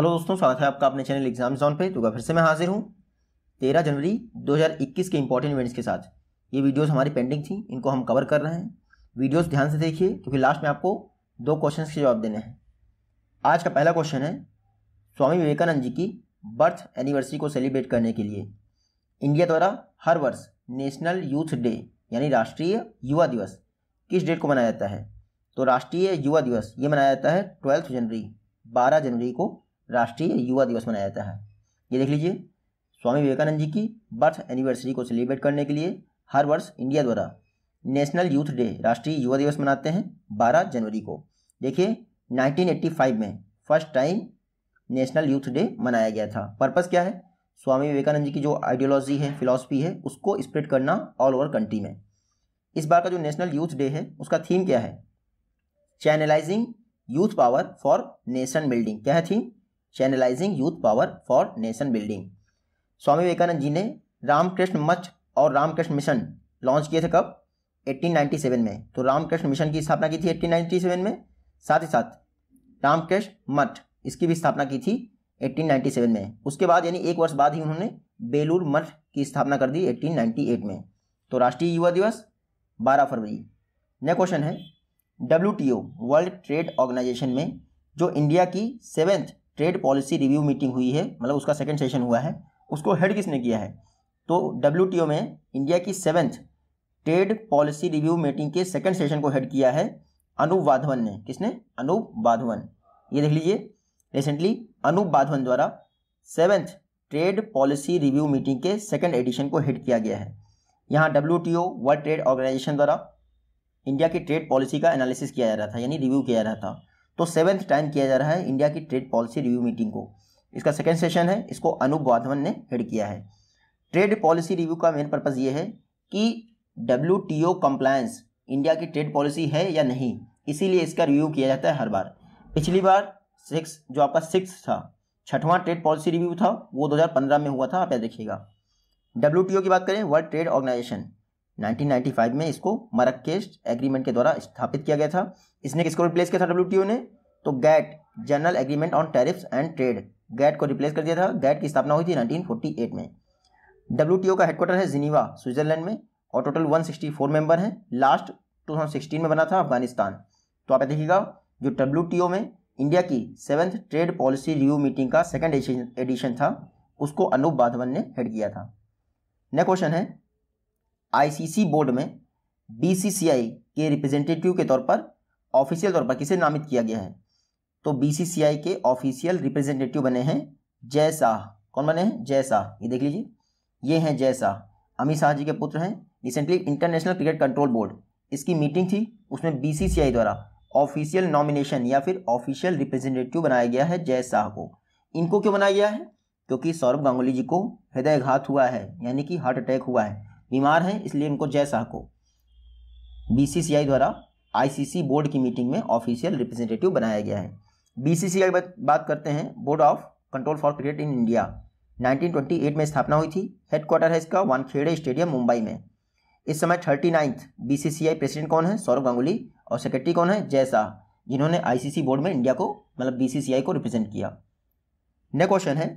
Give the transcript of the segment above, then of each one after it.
hello दोस्तों स्वागत है आपका अपने चैनल एग्जाम जॉन पे तो फिर से मैं हाजिर हूँ तेरह जनवरी 2021 के इंपॉर्टेंट इवेंट्स के साथ ये वीडियोस हमारी पेंडिंग थी इनको हम कवर कर रहे हैं वीडियोस ध्यान से देखिए क्योंकि लास्ट में आपको दो क्वेश्चन के जवाब देने हैं आज का पहला क्वेश्चन है स्वामी विवेकानंद जी की बर्थ एनिवर्सरी को सेलिब्रेट करने के लिए इंडिया द्वारा हर वर्ष नेशनल यूथ डे यानी राष्ट्रीय युवा दिवस किस डेट को मनाया जाता है तो राष्ट्रीय युवा दिवस ये मनाया जाता है ट्वेल्थ जनवरी बारह जनवरी को राष्ट्रीय युवा दिवस मनाया जाता है ये देख लीजिए स्वामी विवेकानंद जी की बर्थ एनिवर्सरी को सेलिब्रेट करने के लिए हर वर्ष इंडिया द्वारा नेशनल यूथ डे राष्ट्रीय युवा दिवस मनाते हैं 12 जनवरी को देखिए 1985 में first time national youth day मनाया गया था पर्पस क्या है स्वामी विवेकानंद जी की जो आइडियोलॉजी है फिलॉसफी है उसको स्प्रेड करना ऑल ओवर कंट्री में इस बार का जो नेशनल यूथ डे है उसका थीम क्या है channelizing youth power for nation building क्या है theme channelizing youth power for nation building Swami Vivekananda ji ने रामकृष्ण मठ और रामकृष्ण मिशन लॉन्च किए थे कब 1897 में तो रामकृष्ण मिशन की स्थापना की थी 1897 में साथ ही साथ रामकृष्ण मठ इसकी भी स्थापना की थी 1897 में उसके बाद यानी एक वर्ष बाद ही उन्होंने बेलूर मठ की स्थापना कर दी 1898 में तो राष्ट्रीय युवा दिवस 12 फरवरी नेक्स्ट क्वेश्चन है डब्ल्यू वर्ल्ड ट्रेड ऑर्गेनाइजेशन में जो इंडिया की seventh trade policy review meeting हुई है मतलब उसका सेकेंड सेशन हुआ है उसको हेड किसने किया है तो डब्ल्यू में इंडिया की seventh trade policy review meeting के सेकेंड सेशन को हेड किया है अनूप वाधवन ने किसने अनूप वाधवन ये देख लीजिए रिसेंटली अनूप वाधवन द्वारा seventh trade policy review meeting के सेकेंड एडिशन को हेड किया गया है यहाँ डब्ल्यू वर्ल्ड ट्रेड ऑर्गेनाइजेशन द्वारा इंडिया की ट्रेड पॉलिसी का एनालिसिस किया जा रहा था यानी रिव्यू किया जा रहा था तो सेवेंथ टाइम किया जा रहा है इंडिया की ट्रेड पॉलिसी रिव्यू मीटिंग को इसका सेकेंड सेशन है इसको अनूप वाधवन ने हेड किया है ट्रेड पॉलिसी रिव्यू का मेन पर्पज़ ये है कि W T O compliance India की ट्रेड पॉलिसी है या नहीं इसीलिए इसका रिव्यू किया जाता है हर बार पिछली बार सिक्स जो आपका सिक्स था छठवां ट्रेड पॉलिसी रिव्यू था वो 2015 में हुआ था आप देखिएगा डब्ल्यू की बात करें वर्ल्ड ट्रेड ऑर्गेनाइजेशन 1995 में इसको मरकेश एग्रीमेंट के द्वारा स्थापित किया गया था इसने किसको रिप्लेस किया था डब्ल्यू ने तो GATT general agreement on tariffs and trade GATT को रिप्लेस कर दिया था गैट की स्थापना हुई थी 1948 में डब्ल्यू का हेडक्वार्टर है जिनीवा स्विट्जरलैंड में और टोटल 164 मेंबर हैं लास्ट टू में बना था अफगानिस्तान तो आप देखिएगा जो डब्ल्यू में इंडिया की seventh trade policy review meeting का सेकेंड एडिशन था उसको अनूप बाधवन ने हेड किया था नेक्स्ट क्वेश्चन है आईसीसी बोर्ड में बीसीसीआई के रिप्रेजेंटेटिव के तौर पर ऑफिशियल तौर पर किसे नामित किया गया है तो बीसीसीआई के ऑफिशियल रिप्रेजेंटेटिव बने हैं जय शाह कौन बने हैं जय ये देख लीजिए ये हैं जय अमित शाह जी के पुत्र हैं recently international cricket control board इसकी मीटिंग थी उसमें बीसीसीआई द्वारा ऑफिशियल नॉमिनेशन या फिर ऑफिशियल रिप्रेजेंटेटिव बनाया गया है जय शाह को इनको क्यों बनाया गया है क्योंकि सौरभ गांगुली जी को हृदयघात हुआ है यानी कि हार्ट अटैक हुआ है बीमार हैं इसलिए इनको जैसा को बीसीसीआई द्वारा आईसीसी बोर्ड की मीटिंग में ऑफिशियल रिप्रेजेंटेटिव बनाया गया है बीसीसीआई बात करते हैं board of control for cricket in India 1928 में स्थापना हुई थी हेडक्वार्टर है इसका वानखेड़े स्टेडियम मुंबई में इस समय थर्टी नाइन्थ प्रेसिडेंट कौन है सौरभ गांगुली और सेक्रेटरी कौन है जय शाह जिन्होंने आईसीसी बोर्ड में इंडिया को मतलब बीसीसीआई को रिप्रेजेंट किया नेक्स्ट क्वेश्चन है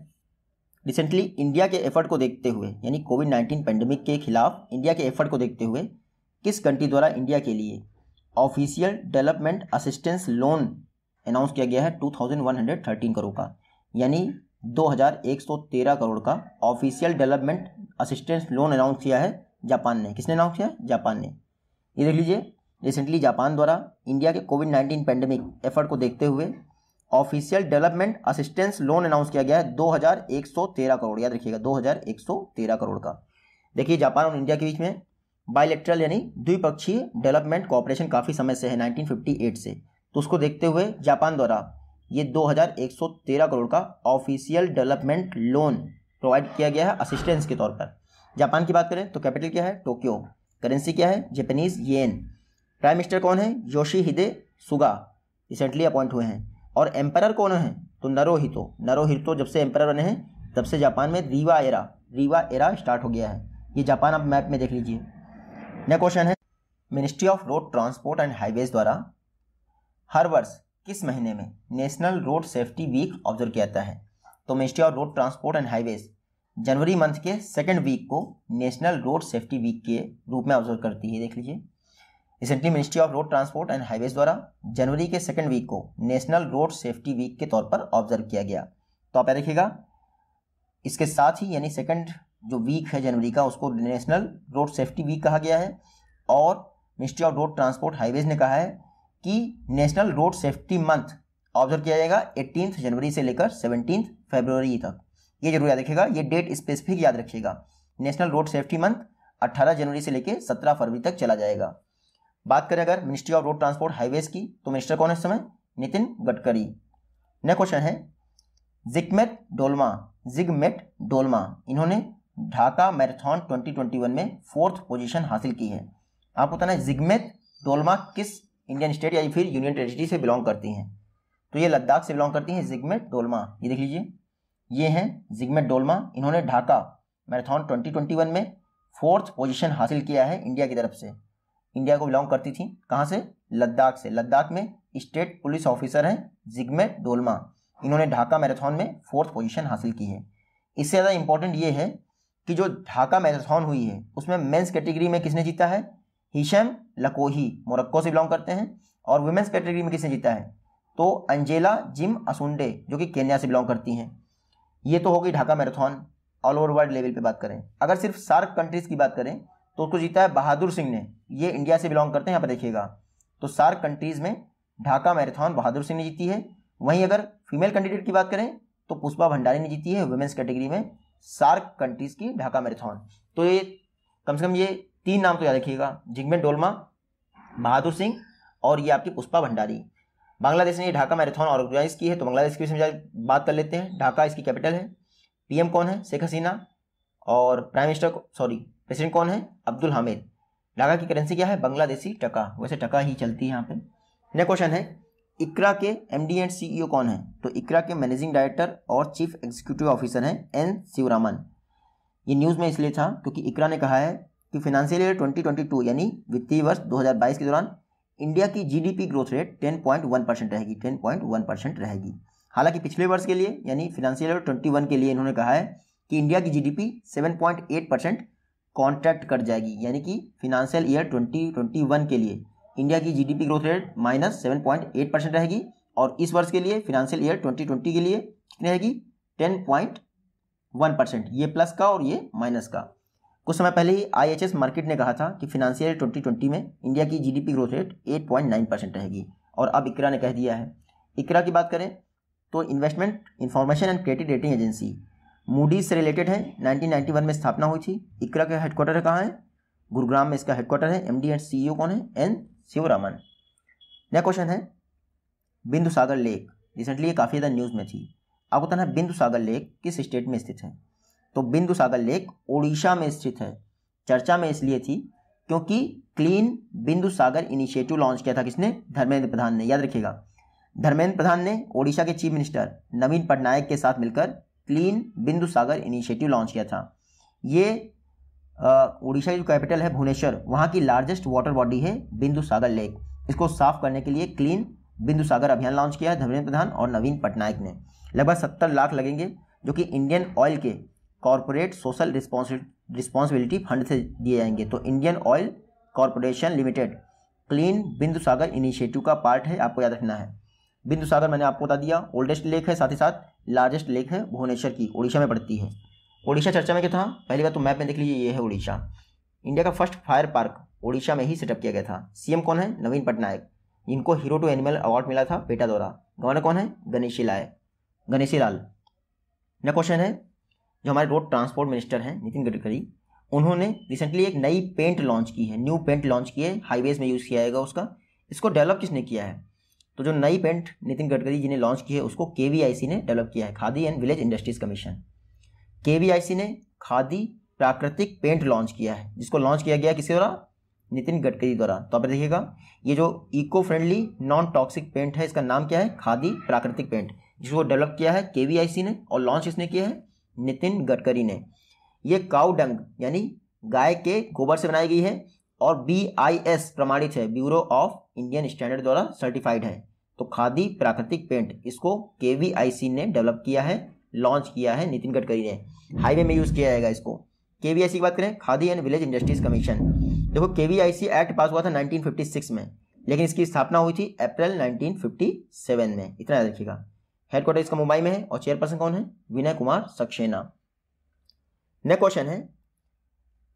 रिसेंटली इंडिया के एफर्ट को देखते हुए यानी कोविड नाइन्टीन पेंडेमिक के खिलाफ इंडिया के एफर्ट को देखते हुए किस कंट्री द्वारा इंडिया के लिए official development assistance loan announce किया गया है two thousand one hundred thirteen crore का यानी दो हजार एक सौ तेरह करोड़ का official development assistance loan announce किया है जापान ने किसने अनाउंस किया है जापान ने ये देख लीजिए रिसेंटली जापान द्वारा इंडिया के कोविड नाइन्टीन पेंडेमिक एफर्ट को देखते हुए official development assistance loan announce किया गया है 2113 करोड़ याद रखिएगा 2113 करोड़ का देखिए जापान और इंडिया के बीच में बायलेक्ट्रल यानी द्विपक्षीय डेवलपमेंट कॉपरेशन काफ़ी समय से है 1958 से तो उसको देखते हुए जापान द्वारा ये 2113 करोड़ का ऑफिशियल डेवलपमेंट लोन प्रोवाइड किया गया है असिस्टेंस के तौर पर जापान की बात करें तो कैपिटल क्या है टोक्यो करेंसी क्या है जेपनीज येन प्राइम मिनिस्टर कौन है Yoshihide Suga recently appoint हुए हैं और एम्पायर कौन है तो नरोहितो नरोहितो जब से एम्पायर बने हैं तब से जापान में Reiwa era Reiwa era start हो गया है ये जापान आप मैप में देख लीजिए नेक्स्ट क्वेश्चन है ministry of road transport and highways द्वारा हर वर्ष किस महीने में national road safety week observe किया जाता है तो ministry of road transport and highways जनवरी मंथ के सेकेंड वीक को नेशनल रोड सेफ्टी वीक के रूप में ऑब्जर्व करती है देख लीजिए recently ministry of road transport and highways द्वारा जनवरी के सेकेंड वीक को नेशनल रोड सेफ्टी वीक के तौर पर ऑब्जर्व किया गया तो आप देखिएगा इसके साथ ही यानी सेकेंड जो वीक है जनवरी का उसको नेशनल रोड सेफ्टी वीक कहा गया है और ministry of road transport highways ने कहा है कि national road safety month observe किया जाएगा एट्टीन जनवरी से लेकर सेवनटीन फेबरवरी तक ये जरूर याद रखिएगा ये डेट स्पेसिफिक याद रखिएगा नेशनल रोड सेफ्टी मंथ 18 जनवरी से लेकर 17 फरवरी तक चला जाएगा बात करें अगर ministry of road transport highways की तो मिनिस्टर कौन है इस समय नितिन गडकरी नेक्स्ट क्वेश्चन है जिगमेट डोलमा जिगमेट डोलमा इन्होंने ढाका मैराथन 2021 में फोर्थ पोजीशन हासिल की है आपको बताना है जिगमेट डोलमा किस इंडियन स्टेट या फिर यूनियन टेरिटरी से बिलोंग करती हैं तो ये लद्दाख से बिलोंग करती हैं जिगमेट डोलमा ये देख लीजिए ये हैं जिगमेट डोलमा इन्होंने ढाका मैराथन ट्वेंटी में फोर्थ पोजिशन हासिल किया है इंडिया की तरफ से इंडिया को बिलोंग करती थी कहाँ से लद्दाख से लद्दाख में स्टेट पुलिस ऑफिसर हैं जिगमे डोलमा इन्होंने ढाका मैराथन में फोर्थ पोजीशन हासिल की है इससे ज़्यादा इम्पोर्टेंट ये है कि जो ढाका मैराथन हुई है उसमें मेंस कैटेगरी में किसने जीता है हिशम लकोही मोरक्को से बिलोंग करते हैं और वुमेंस कैटेगरी में किसने जीता है तो अंजेला जिम असुंडे जो कि केन्या से बिलोंग करती हैं ये तो होगी Dhaka marathon all over world level पे बात करें अगर सिर्फ सार्क कंट्रीज़ की बात करें तो उसको जीता है बहादुर सिंह ने ये इंडिया से बिलोंग करते हैं यहाँ पर देखिएगा तो सार्क कंट्रीज में ढाका मैराथन बहादुर सिंह ने जीती है वहीं अगर फीमेल कैंडिडेट की बात करें तो पुष्पा भंडारी ने जीती है वुमेन्स कैटेगरी में सार्क कंट्रीज की ढाका मैराथन तो ये कम से कम ये तीन नाम तो याद रखिएगा जिगमेन डोलमा बहादुर सिंह और ये आपकी पुष्पा भंडारी बांग्लादेश ने ये ढाका मैराथन ऑर्गेनाइज की है तो बांग्लादेश की विषय बात कर लेते हैं ढाका इसकी कैपिटल है पीएम कौन है शेख हसीना और प्राइम मिनिस्टर सॉरी प्रेसिडेंट कौन है अब्दुल हामिद लागा की करेंसी क्या है बांग्लादेशी टका वैसे टका ही चलती है यहाँ पे नेक्स्ट क्वेश्चन है इकरा के एमडी एंड सीईओ कौन है तो इकरा के मैनेजिंग डायरेक्टर और चीफ एग्जीक्यूटिव ऑफिसर हैं एन शिवरामन ये न्यूज़ में इसलिए था क्योंकि इकरा ने कहा है कि फिनेंशियल ईयर 2022 यानी वित्तीय वर्ष 2022 के दौरान इंडिया की जीडीपी ग्रोथ रेट 10.1 परसेंट रहेगी 10.1 परसेंट रहेगी हालांकि पिछले वर्ष के लिए यानी फिनेंशियल ईयर 21 के लिए इन्होंने कहा है कि इंडिया की जीडीपी 7.8 परसेंट कॉन्ट्रैक्ट कर जाएगी यानी कि फिनांशियल ईयर 2021 के लिए इंडिया की GDP growth rate minus seven point eight percent रहेगी और इस वर्ष के लिए फिनेंशियल ईयर 2020 के लिए कितनी रहेगी टेन पॉइंट वन परसेंट ये प्लस का और ये माइनस का कुछ समय पहले ही आईएचएस मार्केट ने कहा था कि फिनेंशियल ईयर ट्वेंटी में इंडिया की GDP growth rate eight percent रहेगी और अब इकरा ने कह दिया है इकरा की बात करें तो investment information and credit rating agency Moody से रिलेटेड है 1991 में स्थापना हुई थी इकरा का हेडक्वार्टर कहाँ है गुरुग्राम में इसका हेडक्वार्टर है एमडी एंड सीईओ कौन है एन शिवरामन नेक्स्ट क्वेश्चन है बिंदु सागर लेक रिसेंटली ये काफ़ी ज़्यादा न्यूज़ में थी आपको बताना है बिंदु सागर लेक किस स्टेट में स्थित है तो बिंदु सागर लेक उड़ीसा में स्थित है चर्चा में इसलिए थी क्योंकि clean Bindu Sagar initiative launch किया था किसने धर्मेंद्र प्रधान ने याद रखिएगा धर्मेंद्र प्रधान ने ओडिशा के चीफ मिनिस्टर नवीन पटनायक के साथ मिलकर clean Bindu Sagar initiative launch किया था ये उड़ीसा की जो कैपिटल है भुवनेश्वर वहाँ की लार्जेस्ट वाटर बॉडी है बिंदु सागर लेक इसको साफ करने के लिए क्लीन बिंदु सागर अभियान लॉन्च किया है धर्मेंद्र प्रधान और नवीन पटनायक ने लगभग सत्तर लाख लगेंगे जो कि इंडियन ऑयल के कॉरपोरेट सोशल रिस्पॉन्सिबिलिटी फंड से दिए जाएंगे तो Indian Oil Corporation Limited clean Bindu Sagar initiative का पार्ट है आपको याद रखना है बिंदु सागर मैंने आपको बता दिया ओल्डेस्ट लेक है साथ ही साथ लार्जेस्ट लेक है भुवनेश्वर की ओडिशा में पड़ती है ओडिशा चर्चा में क्या था पहली बार तो मैप में देख लीजिए ये है उड़ीसा इंडिया का फर्स्ट फायर पार्क ओडिशा में ही सेटअप किया गया था सीएम कौन है नवीन पटनायक इनको हीरो टू एनिमल अवार्ड मिला था पेटा द्वारा गवर्नर कौन है गणेशी लाय गणेशी लाल नेक्स्ट क्वेश्चन है जो हमारे रोड ट्रांसपोर्ट मिनिस्टर हैं नितिन गडकरी उन्होंने रिसेंटली एक नई पेंट लॉन्च की है न्यू पेंट लॉन्च की है हाईवेज में यूज़ किया जाएगा उसका इसको डेवलप किसने किया है तो जो नई पेंट नितिन गडकरी जी ने लॉन्च की है उसको के ने डेवलप किया है Khadi and village industries commission के ने खादी प्राकृतिक पेंट लॉन्च किया है जिसको लॉन्च किया गया किसी द्वारा नितिन गडकरी द्वारा तो आप देखिएगा ये जो eco friendly non toxic paint है इसका नाम क्या है खादी प्राकृतिक पेंट जिसको डेवलप किया है के ने और लॉन्च इसने किया है नितिन गडकरी ने ये काउडंग यानी गाय के गोबर से बनाई गई है और बी आई एस प्रमाणित है ब्यूरो ऑफ इंडियन स्टैंडर्ड द्वारा सर्टिफाइड है तो खादी प्राकृतिक पेंट इसको के ने डेवलप किया है लॉन्च किया है नितिन गडकरी ने हाईवे में यूज़ किया जाएगा इसको के की बात करें Khadi and village industries commission देखो के एक्ट पास हुआ था 1956 में लेकिन इसकी स्थापना हुई थी अप्रैल 1957 में इतना याद रखिएगा हेडक्वार्टर इसका मुंबई में है और चेयरपर्सन कौन है विनय कुमार सक्सेना नेक्स्ट क्वेश्चन है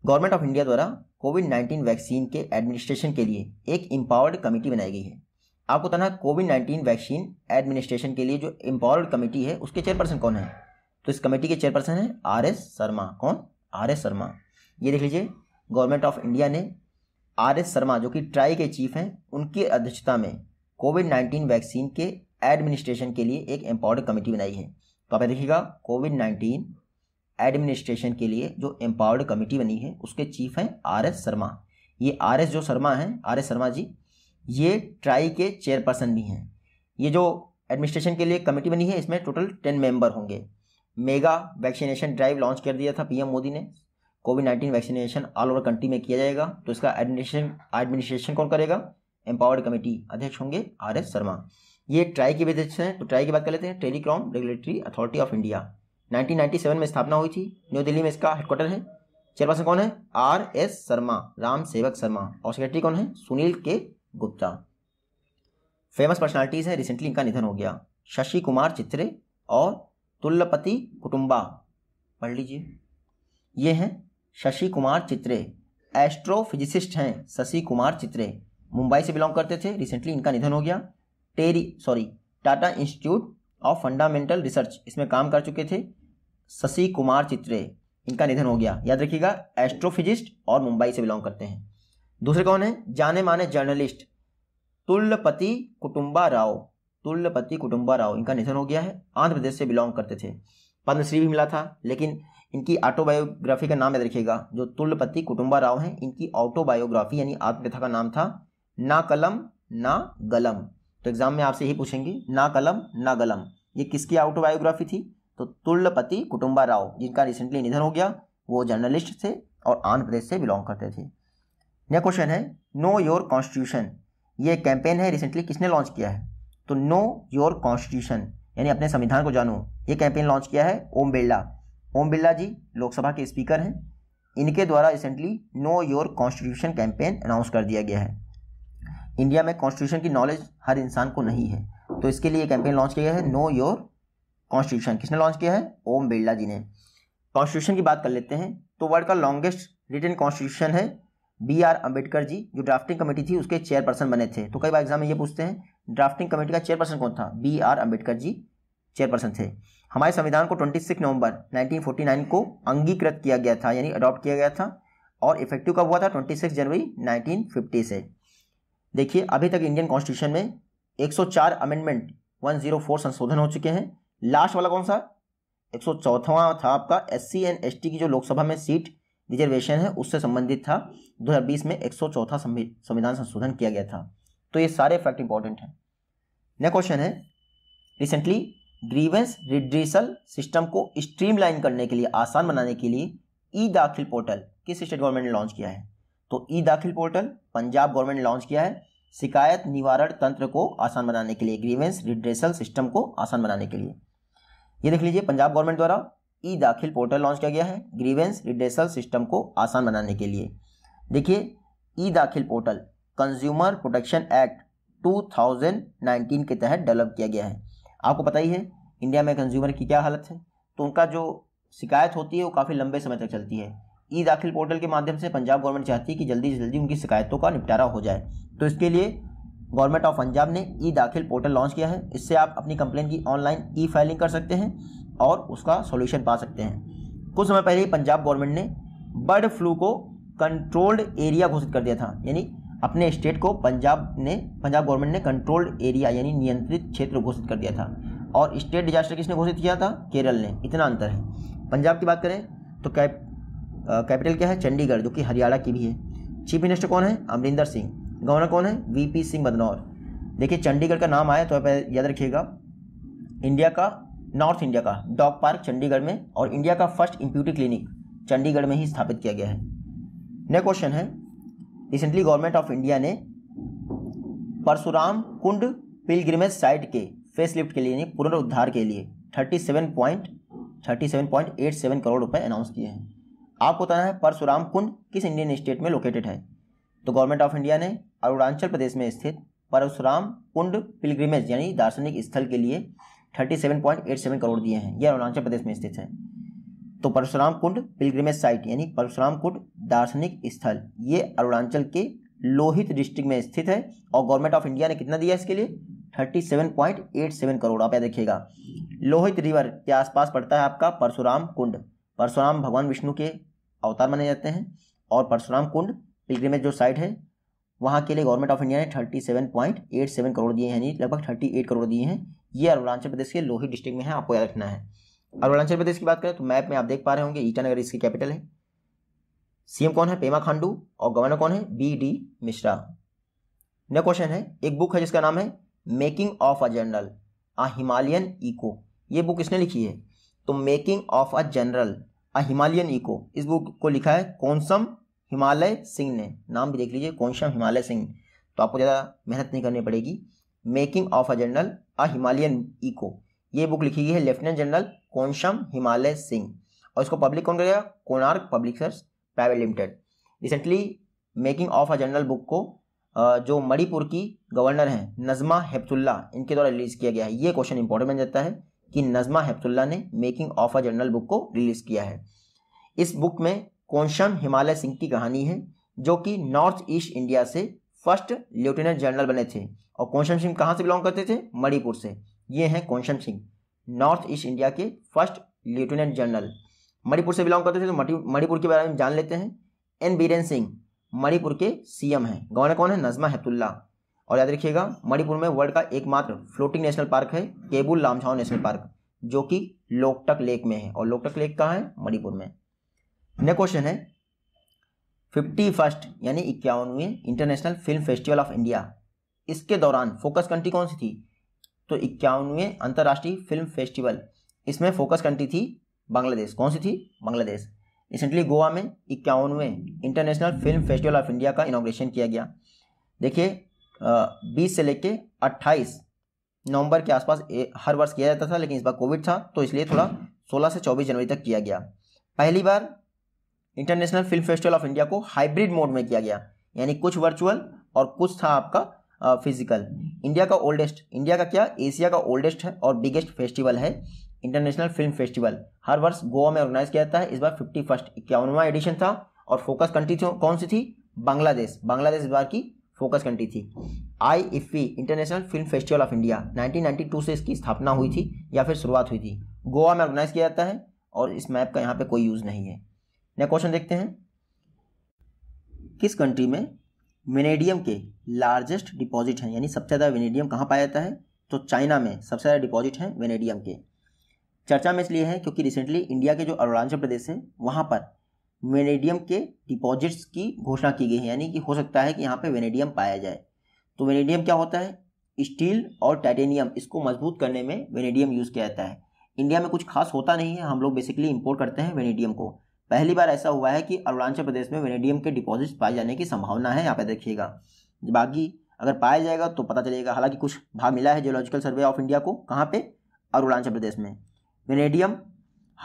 गवर्नमेंट ऑफ इंडिया द्वारा कोविड नाइन्टीन वैक्सीन के एडमिनिस्ट्रेशन के लिए एक एम्पावर्ड कमेटी बनाई गई है आपको बताना कोविड नाइन्टीन वैक्सीन एडमिनिस्ट्रेशन के लिए जो एम्पावर्ड कमेटी है उसके चेयरपर्सन कौन है तो इस कमेटी के चेयरपर्सन है आर एस शर्मा कौन आर एस शर्मा ये देख लीजिए गवर्नमेंट ऑफ इंडिया ने आर एस शर्मा जो कि ट्राई के चीफ हैं उनकी अध्यक्षता में कोविड नाइन्टीन वैक्सीन के एडमिनिस्ट्रेशन के लिए एक एम्पावर्ड कमेटी बनाई है तो आप देखिएगा कोविड नाइन्टीन एडमिनिस्ट्रेशन के लिए जो एम्पावर्ड कमेटी बनी है उसके चीफ हैं आर एस शर्मा ये आर एस जो शर्मा हैं आर एस शर्मा जी ये ट्राई के चेयरपर्सन भी हैं ये जो एडमिनिस्ट्रेशन के लिए कमेटी बनी है इसमें टोटल टेन मेंबर होंगे मेगा वैक्सीनेशन ड्राइव लॉन्च कर दिया था पीएम मोदी ने COVID nineteen vaccination all over country में किया जाएगा तो इसका एडमिनिस्ट्रेशन एडमिनिस्ट्रेशन कौन करेगा एम्पावर्ड कमेटी अध्यक्ष होंगे आर एस शर्मा ये ट्राई के भी अध्यक्ष हैं तो ट्राई की बात कर लेते हैं telecom regulatory authority of India 1997 में स्थापना हुई थी न्यू दिल्ली में इसका हेडक्वार्टर है चेयरपर्सन कौन है आर एस शर्मा राम सेवक शर्मा और सेक्रेटरी कौन है Sunil K Gupta famous personalities है रिसेंटली इनका निधन हो गया शशि कुमार चित्रे और तुल्लपति कुटुम्बा पढ़ लीजिए ये हैं शशि कुमार चित्रे एस्ट्रोफिजिसिस्ट हैं शशि कुमार चित्रे मुंबई से बिलोंग करते थे रिसेंटली इनका निधन हो गया TERI sorry Tata institute of fundamental research इसमें काम कर चुके थे शशि कुमार चित्रे इनका निधन हो गया याद रखिएगा एस्ट्रोफिजिस्ट और मुंबई से बिलोंग करते हैं दूसरे कौन है जाने माने जर्नलिस्ट तुल्यपति कुटुंबा राव तुल्यपति कुटुंबा राव इनका निधन हो गया है आंध्र प्रदेश से बिलोंग करते थे पद्मश्री भी मिला था लेकिन इनकी ऑटोबायोग्राफी का नाम याद रखिएगा जो तुल्यपति कुटुंबा राव हैं इनकी ऑटोबायोग्राफी यानी आत्मकथा का नाम था ना कलम ना गलम तो एग्जाम में आपसे यही पूछेंगे ना कलम ना गलम ये किसकी ऑटोबायोग्राफी थी तो तुल्लपति कुटुम्बा राव जिनका रिसेंटली निधन हो गया वो जर्नलिस्ट थे और आंध्र प्रदेश से बिलोंग करते थे नया क्वेश्चन है नो योर कॉन्स्टिट्यूशन ये कैंपेन है रिसेंटली किसने लॉन्च किया है तो नो योर कॉन्स्टिट्यूशन यानी अपने संविधान को जानो ये कैंपेन लॉन्च किया है ओम बिरला ओम बिरला जी लोकसभा के स्पीकर हैं इनके द्वारा recently know your constitution campaign announce कर दिया गया है इंडिया में कॉन्स्टिट्यूशन की नॉलेज हर इंसान को नहीं है तो इसके लिए कैंपेन लॉन्च किया है नो योर कॉन्स्टिट्यूशन किसने लॉन्च किया है ओम बिरला जी ने कॉन्स्टिट्यूशन की बात कर लेते हैं तो वर्ल्ड का लॉन्गेस्ट रिटर्न कॉन्स्टिट्यूशन है बी आर अम्बेडकर जी जो ड्राफ्टिंग कमेटी थी उसके चेयरपर्सन बने थे तो कई बार एग्जाम में ये पूछते हैं ड्राफ्टिंग कमेटी का चेयरपर्सन कौन था B R Ambedkar ji chairperson थे हमारे संविधान को 26 नवंबर 1949 को अंगीकृत किया गया था यानी अडॉप्ट किया गया था और इफेक्टिव कब हुआ था 26 जनवरी 1950 से देखिए अभी तक इंडियन कॉन्स्टिट्यूशन में 104 अमेंडमेंट 104 संशोधन हो चुके हैं लास्ट वाला कौन सा एक था आपका एस सी एंड एस की जो लोकसभा में सीट रिजर्वेशन है उससे संबंधित था 2020 में एक संविधान संशोधन किया गया था तो ये सारे फैक्ट इंपॉर्टेंट हैं नेक्स्ट क्वेश्चन है रिसेंटली ग्रीवेंस रिड्रीसल सिस्टम को स्ट्रीमलाइन करने के लिए आसान बनाने के लिए ई दाखिल पोर्टल किस स्टेट गवर्नमेंट ने लॉन्च किया है तो e Daakhil portal Punjab government ने लॉन्च किया है शिकायत निवारण तंत्र को आसान बनाने के लिए ग्रीवेंस रिड्रेसल सिस्टम को आसान बनाने के लिए ये देख लीजिए पंजाब गवर्नमेंट द्वारा ई दाखिल पोर्टल लॉन्च किया गया है ग्रीवेंस रिड्रेसल सिस्टम को आसान बनाने के लिए देखिए ई Daakhil portal consumer protection act 2019 के तहत डेवलप किया गया है आपको पता ही है इंडिया में कंज्यूमर की क्या हालत है तो उनका जो शिकायत होती है वो काफ़ी लंबे समय तक चलती है ई दाखिल पोर्टल के माध्यम से पंजाब गवर्नमेंट चाहती है कि जल्दी से जल्दी उनकी शिकायतों का निपटारा हो जाए तो इसके लिए गवर्नमेंट ऑफ पंजाब ने ई दाखिल पोर्टल लॉन्च किया है इससे आप अपनी कंप्लेन की ऑनलाइन ई फाइलिंग कर सकते हैं और उसका सॉल्यूशन पा सकते हैं कुछ समय पहले ही पंजाब गवर्नमेंट ने बर्ड फ्लू को कंट्रोल्ड एरिया घोषित कर दिया था यानी अपने स्टेट को पंजाब ने पंजाब गवर्नमेंट ने कंट्रोल्ड एरिया यानी नियंत्रित क्षेत्र घोषित कर दिया था और स्टेट डिजास्टर किसने घोषित किया था केरल ने इतना अंतर है पंजाब की बात करें तो कैप कैपिटल क्या है चंडीगढ़ जो कि हरियाणा की भी है चीफ मिनिस्टर कौन है अमरिंदर सिंह गवर्नर कौन है वी पी सिंह बदनौर देखिए चंडीगढ़ का नाम आया तो आप याद रखिएगा इंडिया का नॉर्थ इंडिया का डॉग पार्क चंडीगढ़ में और इंडिया का फर्स्ट इम्प्यूटी क्लिनिक चंडीगढ़ में ही स्थापित किया गया है नेक्स्ट क्वेश्चन है रिसेंटली गवर्नमेंट ऑफ इंडिया ने परशुराम कुंड पिलग्रिमेज साइट के फेसलिफ्ट के लिए यानी पुनरुद्धार के लिए thirty seven point thirty seven point eight seven crore रुपए अनाउंस किए हैं आपको बताना है परशुराम कुंड किस इंडियन स्टेट में लोकेटेड है तो गवर्नमेंट ऑफ इंडिया ने अरुणाचल प्रदेश में स्थित परशुराम कुंड पिलग्रिमेज यानी दार्शनिक स्थल के लिए 37.87 करोड़ दिए हैं यह अरुणाचल प्रदेश में स्थित है तो परशुराम कुंड पिलग्रिमेज साइट यानी परशुराम कुंड दार्शनिक स्थल ये अरुणाचल के लोहित डिस्ट्रिक्ट में स्थित है और गवर्नमेंट ऑफ इंडिया ने कितना दिया इसके लिए 37.87 करोड़ आप देखिएगा लोहित रिवर के आसपास पड़ता है आपका परशुराम कुंड परशुराम भगवान विष्णु के अवतार माने जाते हैं और परशुराम कुंड पिलग्रिमेज जो साइट है वहाँ के लिए गवर्नमेंट ऑफ इंडिया ने thirty seven point eight seven crore दिए हैं यानी लगभग थर्टी एट करोड़ दिए हैं ये अरुणाचल प्रदेश के लोहित डिस्ट्रिक्ट में है आपको याद रखना है अरुणाचल प्रदेश की बात करें तो मैप में आप देख पा रहे होंगे ईटानगर इसकी कैपिटल है सीएम कौन है पेमा खांडू और गवर्नर कौन है B D Mishra next question है एक बुक है जिसका नाम है making of a general a Himalayan echo ये बुक किसने लिखी है तो making of a general a Himalayan echo इस बुक को लिखा है कौनसम हिमालय सिंह ने नाम भी देख लीजिए कौनश्याम हिमालय सिंह तो आपको ज़्यादा मेहनत नहीं करनी पड़ेगी making of a general a Himalayan echo ये बुक लिखी गई है लेफ्टिनेंट जनरल कौनश्याम हिमालय सिंह और इसको पब्लिक कौन करेगा Konark publishers private limited recently making of a general book को जो मणिपुर की गवर्नर हैं नजमा हेप्तुल्ला इनके द्वारा रिलीज किया गया है ये क्वेश्चन इंपॉर्टेंट बन जाता है कि नजमा हेप्तुल्ला ने making of a general book को रिलीज किया है इस बुक में कोनशम हिमालय सिंह की कहानी है जो कि नॉर्थ ईस्ट इंडिया से फर्स्ट लेफ्टिनेंट जनरल बने थे और कौनशम सिंह कहाँ से बिलोंग करते थे मणिपुर से ये हैं Konsam Singh north east India के फर्स्ट लेफ्टिनेंट जनरल मणिपुर से बिलोंग करते थे तो मणिपुर के बारे में जान लेते हैं एन बीरेन सिंह मणिपुर के सीएम हैं गवर्नर कौन है नजमा हेतुल्ला और याद रखिएगा मणिपुर में वर्ल्ड का एकमात्र फ्लोटिंग नेशनल पार्क है केबुल लामछाओ नेशनल पार्क जो कि लोकटक लेक में है और लोकटक लेक कहाँ है मणिपुर में नेक्स्ट क्वेश्चन है फिफ्टी फर्स्ट यानी इक्यावनवे international film festival of India इसके दौरान फोकस कंट्री कौन सी थी तो इक्यावनवे अंतर्राष्ट्रीय फिल्म फेस्टिवल इसमें फोकस कंट्री थी बांग्लादेश कौन सी थी बांग्लादेश रिसेंटली गोवा में इक्यावनवें international film festival of India का इनाग्रेशन किया गया देखिए बीस से लेके अट्ठाईस नवंबर के आसपास हर वर्ष किया जाता था लेकिन इस बार कोविड था तो इसलिए थोड़ा सोलह से चौबीस जनवरी तक किया गया पहली बार international film festival of India को हाइब्रिड मोड में किया गया यानी कुछ वर्चुअल और कुछ था आपका फिजिकल इंडिया का ओल्डेस्ट इंडिया का क्या एशिया का ओल्डेस्ट है और बिगेस्ट फेस्टिवल है इंटरनेशनल फिल्म फेस्टिवल हर वर्ष गोवा में ऑर्गेनाइज किया जाता है इस बार फिफ्टी फर्स्ट इक्यावनवा एडिशन था और फोकस कंट्री कौन सी थी बांग्लादेश बांग्लादेश इस बार की फोकस कंट्री थी I F international film festival of India 1992 से इसकी स्थापना हुई थी या फिर शुरुआत हुई थी गोवा में ऑर्गेनाइज किया जाता है और इस मैप का यहाँ पे कोई यूज़ नहीं है नेक्स्ट क्वेश्चन देखते हैं किस कंट्री में वेनेडियम के लार्जेस्ट डिपॉजिट हैं यानी सबसे ज़्यादा वेनेडियम कहाँ पाया जाता है तो चाइना में सबसे ज़्यादा डिपॉजिट हैं वेनेडियम के चर्चा में इसलिए है क्योंकि रिसेंटली इंडिया के जो अरुणाचल प्रदेश है वहाँ पर वेनेडियम के डिपॉजिट्स की घोषणा की गई है यानी कि हो सकता है कि यहाँ पर वेनेडियम पाया जाए तो वेनेडियम क्या होता है स्टील और टाइटेनियम इसको मजबूत करने में वेनेडियम यूज़ किया जाता है इंडिया में कुछ खास होता नहीं है हम लोग बेसिकली इम्पोर्ट करते हैं वेनेडियम को पहली बार ऐसा हुआ है कि अरुणाचल प्रदेश में वेनेडियम के डिपॉजिट पाए जाने की संभावना है यहाँ पे देखिएगा बाकी अगर पाया जाएगा तो पता चलेगा हालांकि कुछ भाग मिला है जियोलॉजिकल सर्वे ऑफ इंडिया को कहाँ पे अरुणाचल प्रदेश में वेनेडियम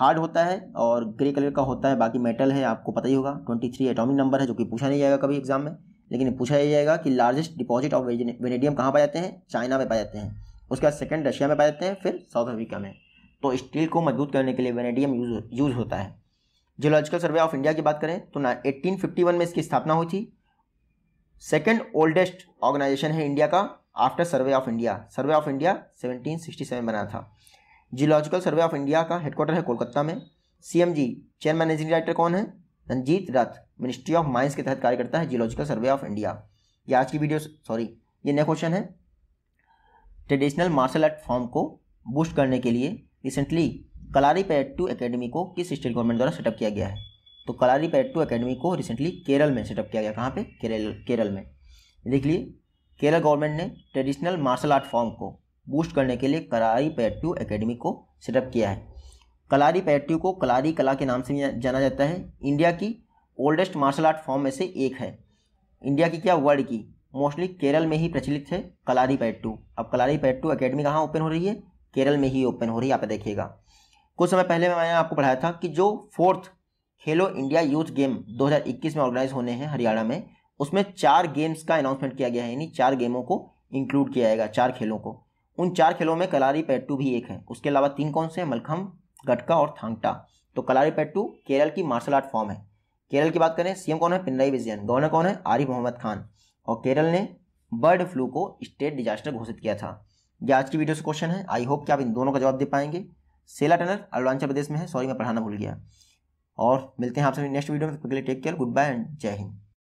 हार्ड होता है और ग्रे कलर का होता है बाकी मेटल है आपको पता ही होगा ट्वेंटी थ्री एटोमिक नंबर है जो कि पूछा नहीं जाएगा कभी एग्जाम में लेकिन पूछा ही जाएगा कि लार्जेस्ट डिपॉजिट ऑफ वेनेडियम कहाँ पाए जाते हैं चाइना में पाए जाते हैं उसके बाद सेकेंड रशिया में पाए जाते हैं फिर साउथ अफ्रीका में तो स्टील को मजबूत करने के लिए वेनेडियम यूज यूज़ होता है जियोलॉजिकल सर्वे ऑफ इंडिया की बात करें तो ना वन में इसकी स्थापना हुई थी सेकेंड ओल्डेस्ट ऑर्गेनाइजेशन है इंडिया का after survey of India survey of India seventeen sixty seven बना था जियोलॉजिकल सर्वे ऑफ इंडिया का हेडक्वार्टर है कोलकाता में C M G chair managing director कौन है रंजीत रथ मिनिस्ट्री ऑफ माइंस के तहत कार्य करता है जियोलॉजिकल सर्वे ऑफ इंडिया ये आज की वीडियो सॉरी ये नया क्वेश्चन है ट्रेडिशनल मार्शल आर्ट फॉर्म को बूस्ट करने के लिए रिसेंटली कलारी टू अकेडमी को किस स्टेट गवर्नमेंट द्वारा सेटअप किया गया है तो कलारी टू अकेडमी को रिसेंटली केरल में सेटअप किया गया कहाँ पे केरल केरल में देख लिए केरल गवर्नमेंट ने ट्रेडिशनल मार्शल आर्ट फॉर्म को बूस्ट करने के लिए कलारी टू अकेडमी को सेटअप किया है कलारी टू को कलारी कला के नाम से जाना जाता है इंडिया की ओल्डेस्ट मार्शल आर्ट फॉर्म में से एक है इंडिया की क्या वर्ल्ड की मोस्टली केरल में ही प्रचलित है कलारी टू अब कलारी टू अकेडमी कहाँ ओपन हो रही है केरल में ही ओपन हो रही है यहाँ पर देखिएगा कुछ समय पहले मैंने आपको पढ़ाया था कि जो फोर्थ खेलो इंडिया यूथ गेम 2021 में ऑर्गेनाइज होने हैं हरियाणा में उसमें चार गेम्स का अनाउंसमेंट किया गया है यानी चार गेमों को इंक्लूड किया जाएगा चार खेलों को उन चार खेलों में कलारी पैट्टू भी एक है उसके अलावा तीन कौन से हैं मलखम गटका और थांगटा तो कलारी पैट्टू केरल की मार्शल आर्ट फॉर्म है केरल की बात करें सीएम कौन है पिनराई विजयन गवर्नर कौन है आरिफ मोहम्मद खान और केरल ने बर्ड फ्लू को स्टेट डिजास्टर घोषित किया था यह आज की वीडियो से क्वेश्चन है आई होप कि आप इन दोनों का जवाब दे पाएंगे सेला टनल अरुणाचल प्रदेश में है सॉरी मैं पढ़ाना भूल गया और मिलते हैं आप सभी नेक्स्ट वीडियो में तब तक के लिए take care goodbye and जय हिंद